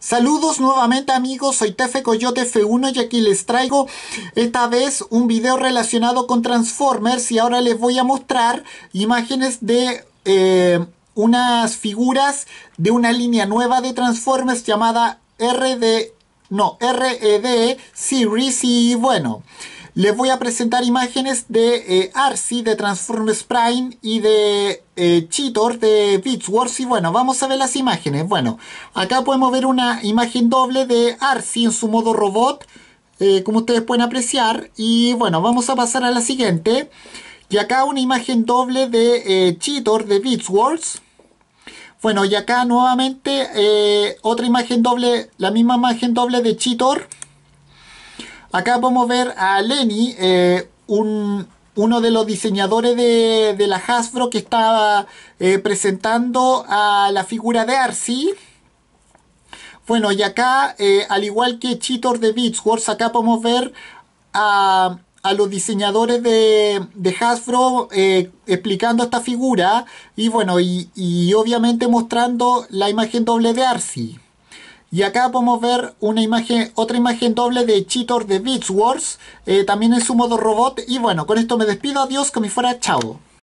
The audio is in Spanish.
Saludos nuevamente amigos, soy Tefe Coyote F1 y aquí les traigo esta vez un video relacionado con Transformers y ahora les voy a mostrar imágenes de eh, unas figuras de una línea nueva de Transformers llamada RD, no, RED Series y bueno les voy a presentar imágenes de eh, de Transformers Prime y de eh, Cheetor de Beats Y bueno, vamos a ver las imágenes. Bueno, acá podemos ver una imagen doble de Arcee en su modo robot, eh, como ustedes pueden apreciar. Y bueno, vamos a pasar a la siguiente. Y acá una imagen doble de eh, Cheetor de Beats Bueno, y acá nuevamente otra imagen doble, la misma imagen doble de Cheetor. Acá podemos ver a Lenny, eh, uno de los diseñadores de, la Hasbro que estaba eh, presentando a la figura de Arcee. Bueno, y acá, eh, al igual que Cheetor de Beach Wars, acá podemos ver a, los diseñadores de, de Hasbro explicando esta figura y bueno, y, y obviamente mostrando la imagen doble de Arcee. Y acá podemos ver una imagen, otra imagen doble de Cheetor de Beach Wars. Eh, también en su modo robot. Y bueno, con esto me despido. Adiós, que me fuera. Chao.